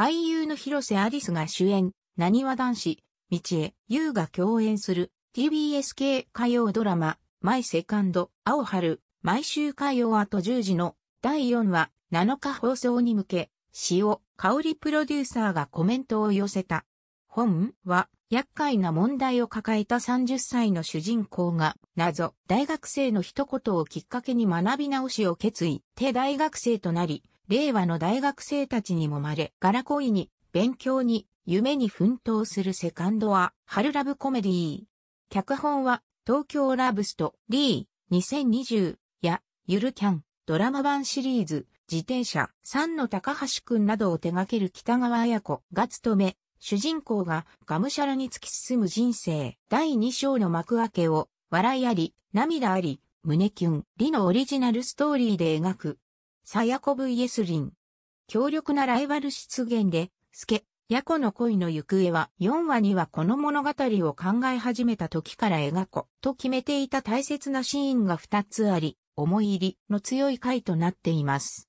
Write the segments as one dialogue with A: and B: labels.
A: 俳優の広瀬アリスが主演、なにわ男子、道江優が共演する TBS 系火曜ドラマ、マイセカンド、青春、毎週火曜後10時の第4話7日放送に向け、塩、香りプロデューサーがコメントを寄せた。本は、厄介な問題を抱えた30歳の主人公が、謎、大学生の一言をきっかけに学び直しを決意、手大学生となり、令和の大学生たちにもまれ、柄恋に、勉強に、夢に奮闘するセカンドは、春ラブコメディー。脚本は、東京ラブスト、リー、2020、や、ゆるキャン、ドラマ版シリーズ、自転車、三の高橋くんなどを手掛ける北川綾子が務め、主人公ががむしゃらに突き進む人生、第2章の幕開けを、笑いあり、涙あり、胸キュン、リのオリジナルストーリーで描く、サヤコエスリン。強力なライバル出現で、スケ、ヤコの恋の行方は4話にはこの物語を考え始めた時から描こ、と決めていた大切なシーンが2つあり、思い入りの強い回となっています。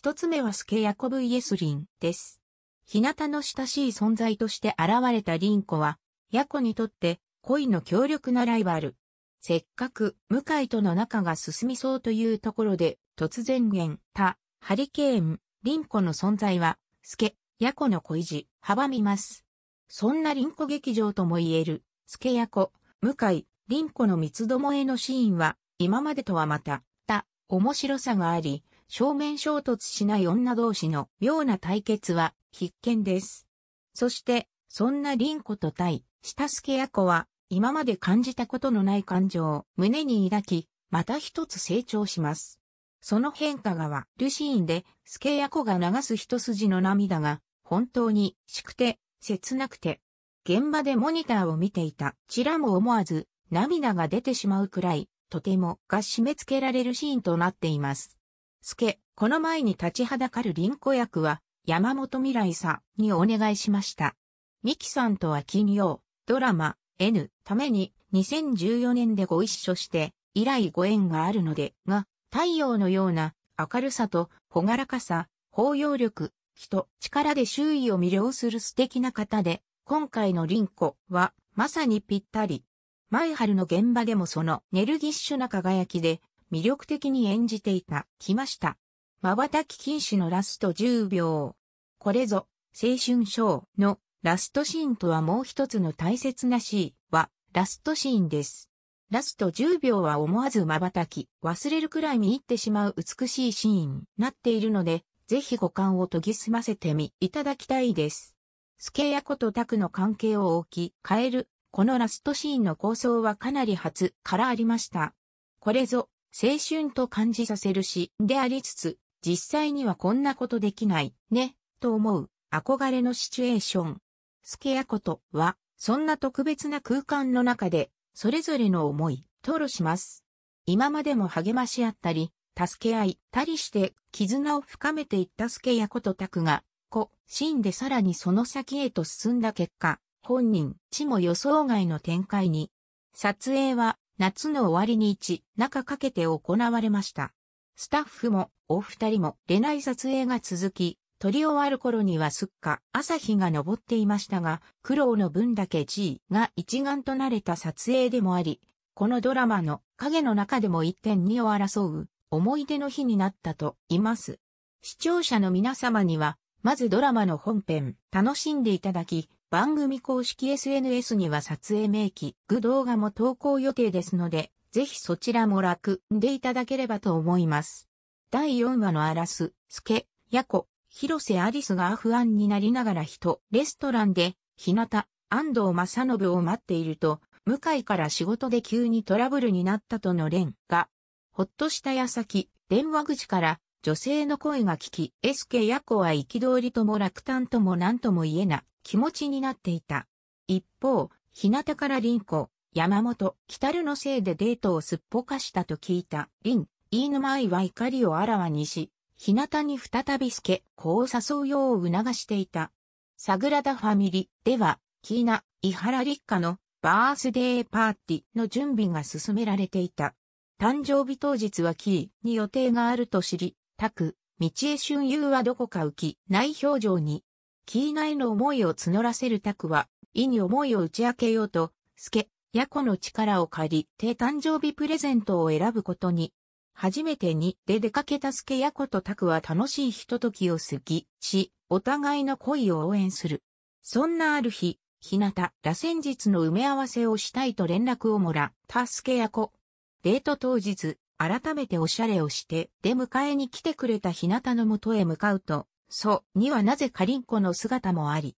A: 1つ目はスケヤコエスリンです。日向の親しい存在として現れたリンコは、ヤコにとって恋の強力なライバル。せっかく向井との仲が進みそうというところで突然源、他、ハリケーン、リンコの存在は、スケ、ヤコの恋維持、阻みます。そんなリンコ劇場とも言える、スケヤコ、向井、リンコの三つどもえのシーンは、今までとはまた、た、面白さがあり、正面衝突しない女同士の妙な対決は、必見です。そして、そんなリンコと対、下スケヤコは、今まで感じたことのない感情を胸に抱き、また一つ成長します。その変化がは、ルシーンで、スケヤコが流す一筋の涙が、本当に、しくて、切なくて。現場でモニターを見ていた、ちらも思わず、涙が出てしまうくらい、とても、が締め付けられるシーンとなっています。スケ、この前に立ちはだかる凛子役は、山本未来さんにお願いしました。ミキさんとは金曜、ドラマ、N ために、2014年でご一緒して、以来ご縁があるので、が、太陽のような明るさと朗らかさ、包容力、人、力で周囲を魅了する素敵な方で、今回のリンコはまさにぴったり。前春の現場でもそのネルギッシュな輝きで魅力的に演じていた、来ました。瞬き禁止のラスト10秒。これぞ、青春ショーのラストシーンとはもう一つの大切なシーンはラストシーンです。ラスト10秒は思わず瞬き、忘れるくらい見入ってしまう美しいシーンになっているので、ぜひ五感を研ぎ澄ませてみいただきたいです。スケヤコとタクの関係を置き、変える、このラストシーンの構想はかなり初からありました。これぞ、青春と感じさせるし、でありつつ、実際にはこんなことできない、ね、と思う、憧れのシチュエーション。スケヤコとは、そんな特別な空間の中で、それぞれの思い、吐露します。今までも励まし合ったり、助け合いたりして絆を深めていった助けやことたくが、子、シンでさらにその先へと進んだ結果、本人、地も予想外の展開に。撮影は夏の終わりに一、中かけて行われました。スタッフも、お二人も、れない撮影が続き、取り終わる頃にはすっか朝日が昇っていましたが、苦労の分だけ G が一丸となれた撮影でもあり、このドラマの影の中でも1.2を争う思い出の日になったと言います。視聴者の皆様には、まずドラマの本編、楽しんでいただき、番組公式 SNS には撮影名記、具動画も投稿予定ですので、ぜひそちらも楽んでいただければと思います。第4話のあらす、すけ、やこ、広瀬アリスが不安になりながら人、レストランで、日向、安藤正信を待っていると、向井から仕事で急にトラブルになったとの連が、ほっとした矢先、電話口から、女性の声が聞き、エスケヤコは憤りとも落胆とも何とも言えな気持ちになっていた。一方、日向から凛子、山本、北るのせいでデートをすっぽかしたと聞いた、凛、飯沼愛は怒りをあらわにし、日向に再び助、ケ、子を誘うよう促していた。サグラダ・ファミリでは、キーナ、イハラ・リッカのバースデーパーティの準備が進められていた。誕生日当日はキーに予定があると知り、タク、道江春優はどこか浮きない表情に、キーナへの思いを募らせるタクは、意に思いを打ち明けようと、助、ヤコの力を借りて誕生日プレゼントを選ぶことに初めてにで出かけた助やことくは楽しいひとときを過ぎ、し、お互いの恋を応援する。そんなある日、日向、ら先日の埋め合わせをしたいと連絡をもらった助やこデート当日、改めておしゃれをして、で迎えに来てくれた日向のもとへ向かうと、そう、にはなぜかりんこの姿もあり、